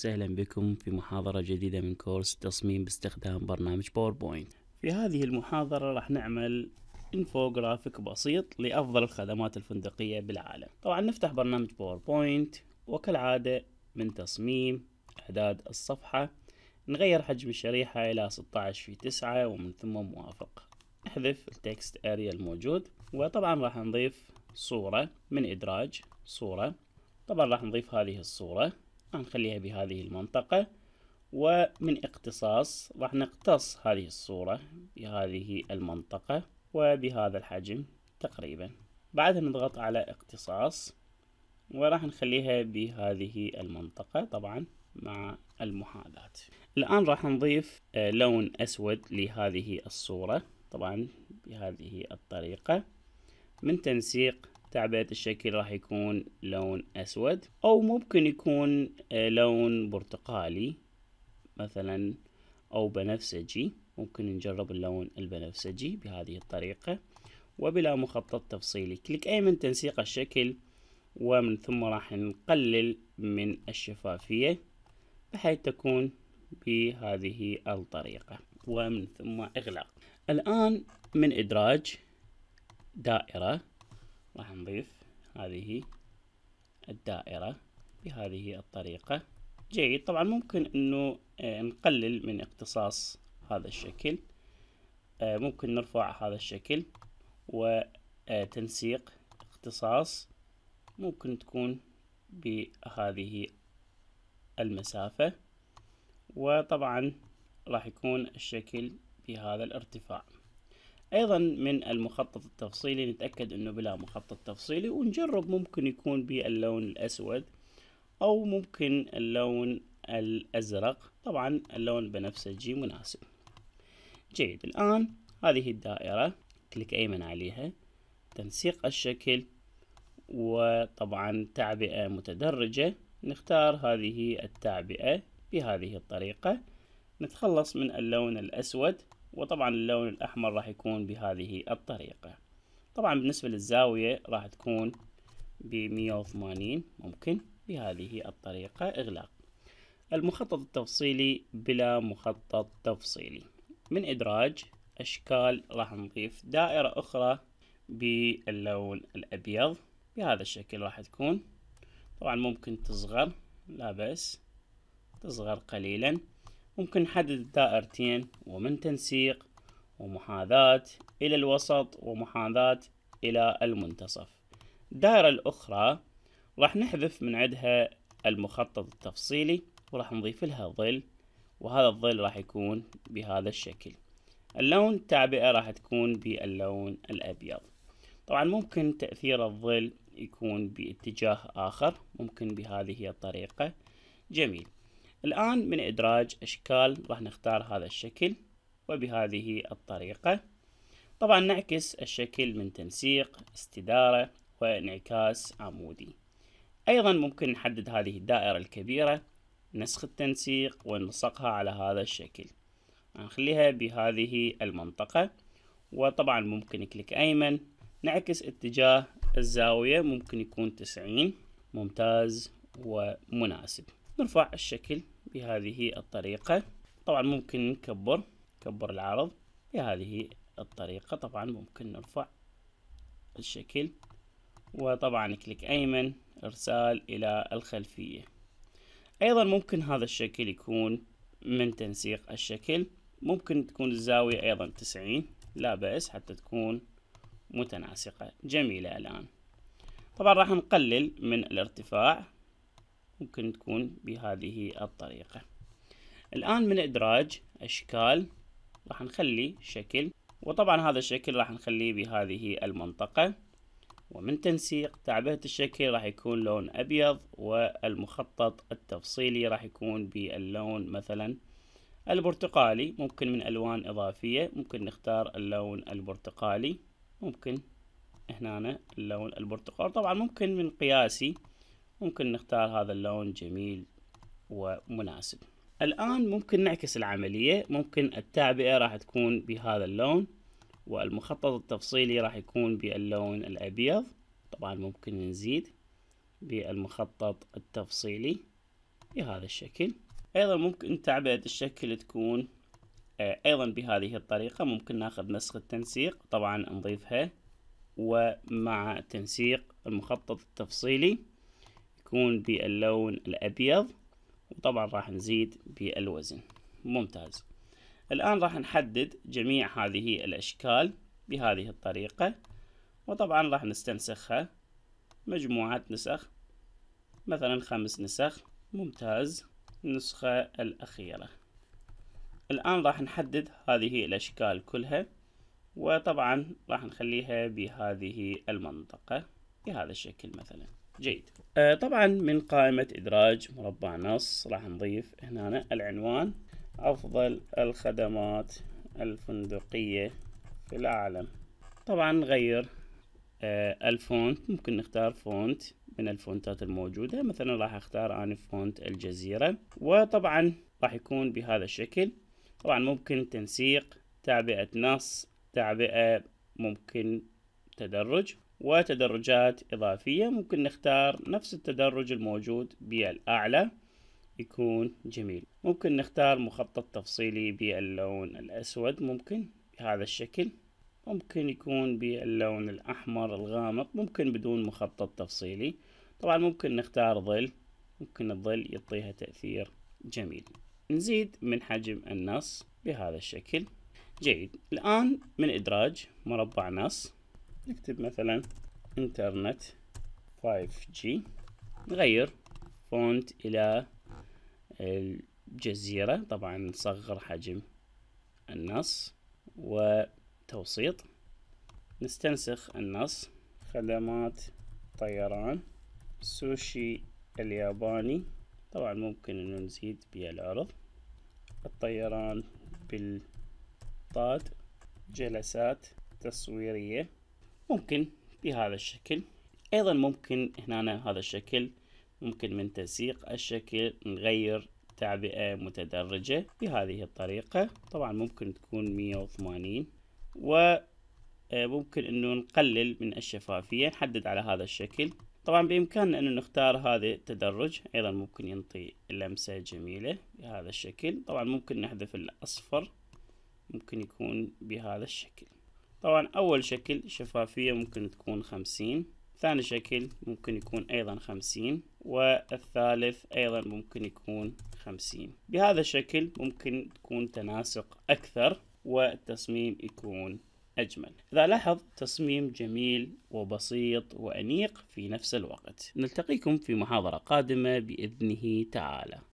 وسهلا بكم في محاضرة جديدة من كورس تصميم باستخدام برنامج باوربوينت في هذه المحاضرة راح نعمل انفوغرافيك بسيط لأفضل الخدمات الفندقية بالعالم طبعا نفتح برنامج باوربوينت وكالعادة من تصميم إعداد الصفحة نغير حجم الشريحة إلى 16 في 9 ومن ثم موافق نحذف التكست اريا الموجود وطبعا راح نضيف صورة من إدراج صورة طبعا راح نضيف هذه الصورة نخليها بهذه المنطقة ومن اقتصاص راح نقتص هذه الصورة بهذه المنطقة وبهذا الحجم تقريبا بعدها نضغط على اقتصاص وراح نخليها بهذه المنطقة طبعا مع المحاذاة الآن راح نضيف آه، لون أسود لهذه الصورة طبعا بهذه الطريقة من تنسيق تعبئة الشكل راح يكون لون أسود أو ممكن يكون آه، لون برتقالي مثلا أو بنفسجي ممكن نجرب اللون البنفسجي بهذه الطريقة وبلا مخطط تفصيلي كليك أيمن تنسيق الشكل ومن ثم راح نقلل من الشفافية بحيث تكون بهذه الطريقة ومن ثم إغلاق الآن من إدراج دائرة راح نضيف هذه الدائرة بهذه الطريقة جيد طبعا ممكن انه آه، نقلل من اختصاص هذا الشكل آه، ممكن نرفع هذا الشكل وتنسيق آه، اختصاص ممكن تكون بهذه المسافة وطبعا راح يكون الشكل بهذا الارتفاع ايضا من المخطط التفصيلي نتأكد انه بلا مخطط تفصيلي ونجرب ممكن يكون باللون الاسود او ممكن اللون الازرق طبعا اللون بنفسجي مناسب جيد الان هذه الدائرة كليك ايمن عليها تنسيق الشكل وطبعا تعبئة متدرجة نختار هذه التعبئة بهذه الطريقة نتخلص من اللون الأسود وطبعا اللون الأحمر راح يكون بهذه الطريقة طبعا بالنسبة للزاوية راح تكون بمية وثمانين ممكن بهذه الطريقة إغلاق المخطط التفصيلي بلا مخطط تفصيلي من إدراج أشكال راح نضيف دائرة أخرى باللون الأبيض بهذا الشكل راح تكون طبعا ممكن تصغر لا بأس تصغر قليلا ممكن نحدد الدائرتين ومن تنسيق ومحاذاة إلى الوسط ومحاذاة إلى المنتصف الدائرة الأخرى راح نحذف من عندها المخطط التفصيلي وراح نضيف لها ظل وهذا الظل راح يكون بهذا الشكل اللون التعبئة راح تكون باللون الأبيض طبعا ممكن تأثير الظل يكون باتجاه آخر ممكن بهذه الطريقة جميل الآن من إدراج أشكال راح نختار هذا الشكل وبهذه الطريقة طبعا نعكس الشكل من تنسيق استدارة وانعكاس عمودي أيضا ممكن نحدد هذه الدائرة الكبيرة نسخ التنسيق ونلصقها على هذا الشكل نخليها بهذه المنطقة وطبعا ممكن كليك أيمن نعكس اتجاه الزاوية ممكن يكون تسعين ممتاز ومناسب نرفع الشكل بهذه الطريقة طبعا ممكن نكبر نكبر العرض بهذه الطريقة طبعا ممكن نرفع الشكل وطبعا كليك أيمن إرسال إلى الخلفية أيضا ممكن هذا الشكل يكون من تنسيق الشكل ممكن تكون الزاوية أيضا تسعين لا بأس حتى تكون متناسقة جميلة الآن طبعا راح نقلل من الارتفاع ممكن تكون بهذه الطريقة الآن من إدراج أشكال راح نخلي شكل وطبعا هذا الشكل راح نخليه بهذه المنطقة ومن تنسيق تعبئة الشكل راح يكون لون أبيض والمخطط التفصيلي راح يكون باللون مثلا البرتقالي ممكن من ألوان إضافية ممكن نختار اللون البرتقالي ممكن هنا اللون البرتقالي طبعا ممكن من قياسي ممكن نختار هذا اللون جميل ومناسب الآن ممكن نعكس العملية ممكن التعبئة راح تكون بهذا اللون والمخطط التفصيلي راح يكون باللون الأبيض طبعا ممكن نزيد بالمخطط التفصيلي بهذا الشكل أيضا ممكن تعبئة الشكل تكون آه، أيضا بهذه الطريقة ممكن ناخذ نسخ التنسيق طبعا نضيفها ومع تنسيق المخطط التفصيلي تكون باللون الأبيض وطبعا راح نزيد بالوزن ممتاز الآن راح نحدد جميع هذه الأشكال بهذه الطريقة وطبعا راح نستنسخها مجموعة نسخ مثلا خمس نسخ ممتاز النسخة الأخيرة الآن راح نحدد هذه الأشكال كلها وطبعا راح نخليها بهذه المنطقة بهذا الشكل مثلا جيد آه طبعا من قائمة إدراج مربع نص راح نضيف هنا العنوان أفضل الخدمات الفندقية في العالم طبعا نغير آه الفونت ممكن نختار فونت من الفونتات الموجودة مثلا راح اختار أنا فونت الجزيرة وطبعا راح يكون بهذا الشكل طبعا ممكن تنسيق تعبئة نص تعبئة ممكن تدرج وتدرجات إضافية ممكن نختار نفس التدرج الموجود بالأعلى يكون جميل ممكن نختار مخطط تفصيلي باللون الأسود ممكن بهذا الشكل ممكن يكون باللون الأحمر الغامق ممكن بدون مخطط تفصيلي طبعا ممكن نختار ظل ممكن الظل يعطيها تأثير جميل نزيد من حجم النص بهذا الشكل جيد الآن من إدراج مربع نص نكتب مثلا انترنت 5G نغير فونت إلى الجزيرة طبعا نصغر حجم النص وتوسيط نستنسخ النص خدمات طيران سوشي الياباني طبعا ممكن انه نزيد العرض الطيران بالطاد جلسات تصويرية ممكن بهذا الشكل ايضا ممكن هنا هذا الشكل ممكن من تنسيق الشكل نغير تعبئة متدرجة بهذه الطريقة طبعا ممكن تكون 180 وممكن آه، انه نقلل من الشفافية نحدد على هذا الشكل طبعا بإمكاننا أنه نختار هذا التدرج أيضا ممكن ينطي لمسة جميلة بهذا الشكل طبعا ممكن نحذف الأصفر ممكن يكون بهذا الشكل طبعا أول شكل شفافية ممكن تكون خمسين ثاني شكل ممكن يكون أيضا خمسين والثالث أيضا ممكن يكون خمسين بهذا الشكل ممكن تكون تناسق أكثر والتصميم يكون أجمل إذا لاحظ تصميم جميل وبسيط وأنيق في نفس الوقت نلتقيكم في محاضرة قادمة بإذنه تعالى